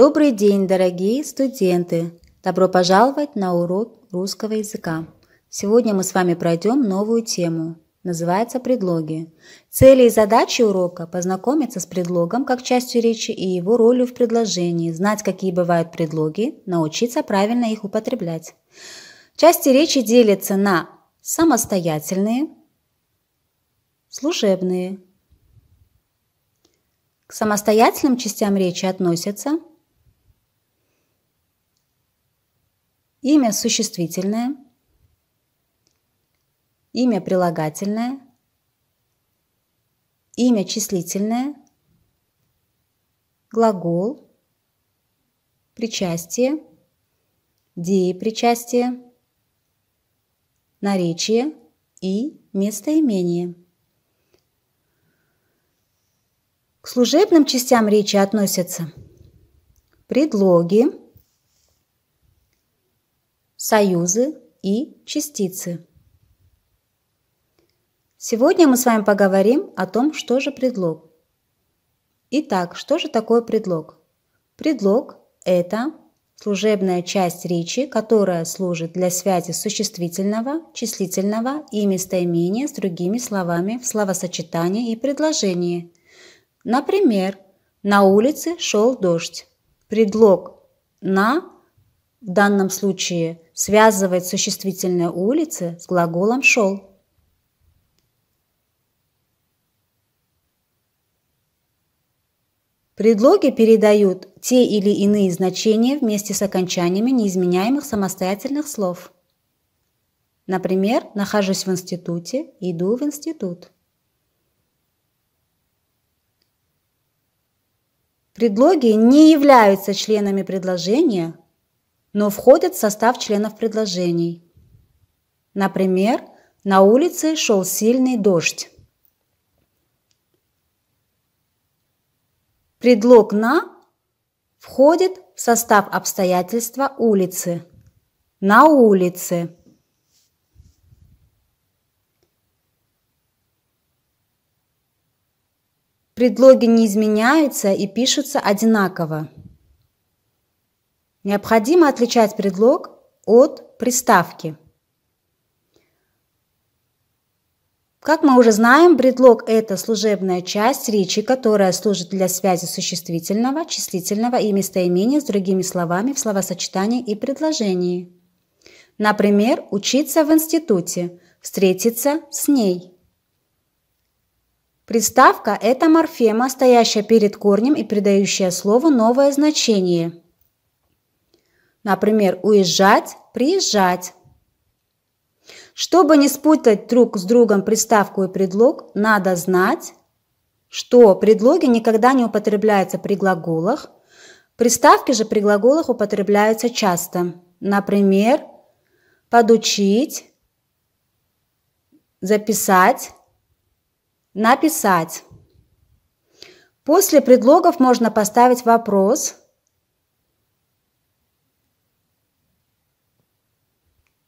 Добрый день, дорогие студенты! Добро пожаловать на урок русского языка. Сегодня мы с вами пройдем новую тему. Называется предлоги. Цели и задачи урока – познакомиться с предлогом как частью речи и его ролью в предложении, знать, какие бывают предлоги, научиться правильно их употреблять. Части речи делятся на самостоятельные, служебные. К самостоятельным частям речи относятся – Имя существительное. Имя прилагательное. Имя числительное. Глагол. Причастие. Деепричастие. Наречие и местоимение. К служебным частям речи относятся предлоги – союзы и частицы. Сегодня мы с вами поговорим о том, что же предлог. Итак, что же такое предлог? Предлог – это служебная часть речи, которая служит для связи существительного, числительного и местоимения с другими словами в словосочетании и предложении. Например, «на улице шел дождь». Предлог «на» в данном случае связывает существительное улицы с глаголом «шел». Предлоги передают те или иные значения вместе с окончаниями неизменяемых самостоятельных слов. Например, «нахожусь в институте», «иду в институт». Предлоги не являются членами предложения, но входят в состав членов предложений. Например, на улице шел сильный дождь. Предлог «на» входит в состав обстоятельства улицы. На улице. Предлоги не изменяются и пишутся одинаково. Необходимо отличать предлог от приставки. Как мы уже знаем, предлог – это служебная часть речи, которая служит для связи существительного, числительного и местоимения с другими словами в словосочетании и предложении. Например, «учиться в институте», «встретиться с ней». Приставка – это морфема, стоящая перед корнем и придающая слову новое значение – Например, уезжать, приезжать. Чтобы не спутать друг с другом приставку и предлог, надо знать, что предлоги никогда не употребляются при глаголах, приставки же при глаголах употребляются часто. Например, подучить, записать, написать. После предлогов можно поставить вопрос –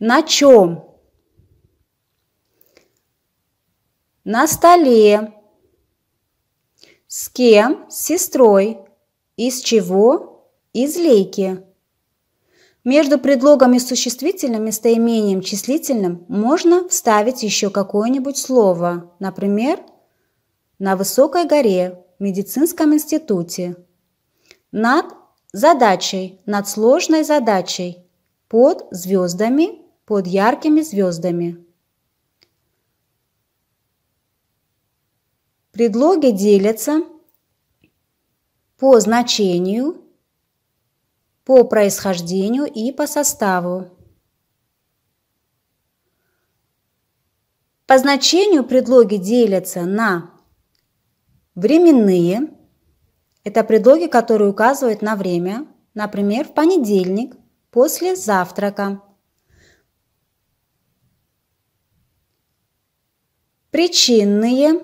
На чем? На столе. С кем? С сестрой. Из чего? Из лейки. Между предлогами и существительным местоимением числительным можно вставить еще какое-нибудь слово, например, на высокой горе, в медицинском институте, над задачей, над сложной задачей, под звездами под яркими звездами. Предлоги делятся по значению, по происхождению и по составу. По значению предлоги делятся на временные. Это предлоги, которые указывают на время. Например, в понедельник, после завтрака, причинные,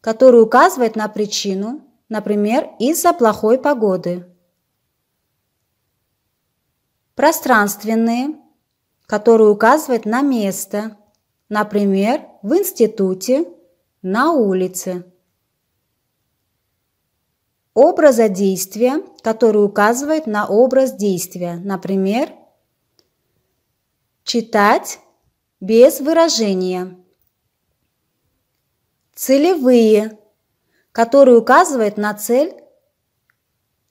которые указывают на причину, например, из-за плохой погоды. Пространственные, которые указывают на место, например, в институте, на улице. Образа действия, который указывает на образ действия, например, читать без выражения. Целевые, которые указывают на цель,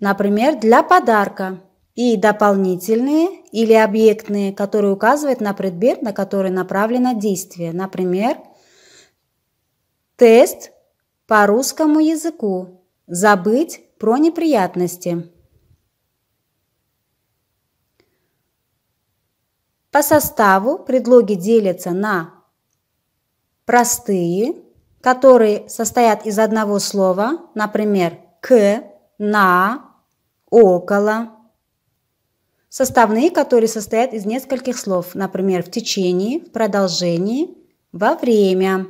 например, для подарка. И дополнительные или объектные, которые указывают на предмет, на который направлено действие. Например, тест по русскому языку. Забыть про неприятности. По составу предлоги делятся на простые, которые состоят из одного слова, например, к, на, около. Составные, которые состоят из нескольких слов, например, в течение, в продолжении, во время.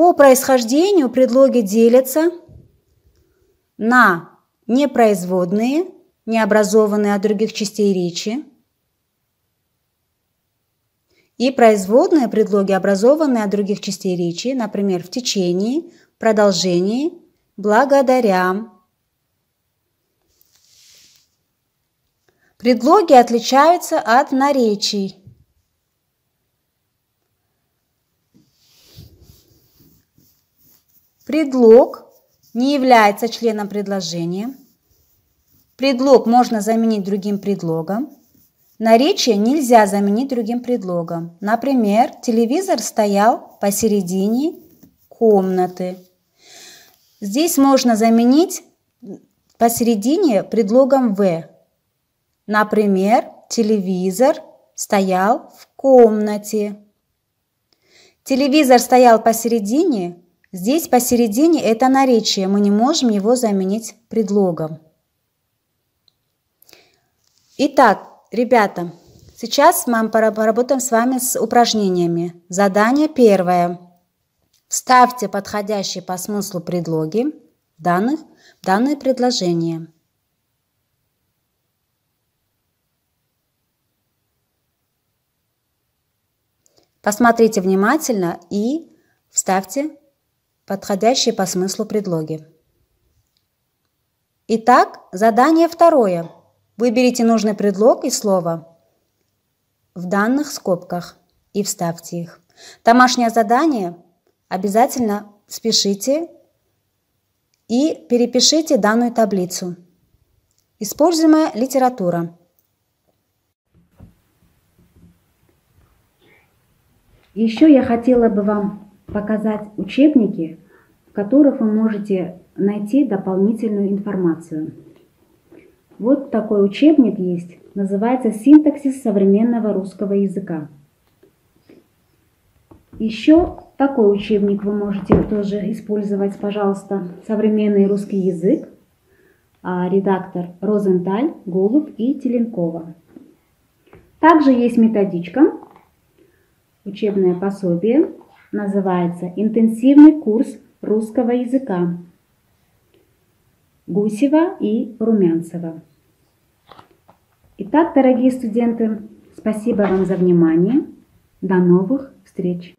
По происхождению предлоги делятся на непроизводные, необразованные от других частей речи, и производные предлоги, образованные от других частей речи, например, в течение, продолжении, благодаря. Предлоги отличаются от наречий. Предлог не является членом предложения. Предлог можно заменить другим предлогом. Наречие нельзя заменить другим предлогом. Например, телевизор стоял посередине комнаты. Здесь можно заменить посередине предлогом «в». Например, телевизор стоял в комнате. Телевизор стоял посередине Здесь посередине это наречие, мы не можем его заменить предлогом. Итак, ребята, сейчас мы поработаем с вами с упражнениями. Задание первое. Вставьте подходящие по смыслу предлоги данных, данные предложения. Посмотрите внимательно и вставьте подходящие по смыслу предлоги. Итак, задание второе. Выберите нужный предлог и слово в данных скобках и вставьте их. Домашнее задание обязательно спешите и перепишите данную таблицу. Используемая литература. Еще я хотела бы вам показать учебники, в которых вы можете найти дополнительную информацию. Вот такой учебник есть, называется «Синтаксис современного русского языка». Еще такой учебник вы можете тоже использовать, пожалуйста, «Современный русский язык», а, редактор Розенталь, Голуб и Теленкова. Также есть методичка, учебное пособие, называется «Интенсивный курс русского языка» Гусева и Румянцева. Итак, дорогие студенты, спасибо вам за внимание. До новых встреч!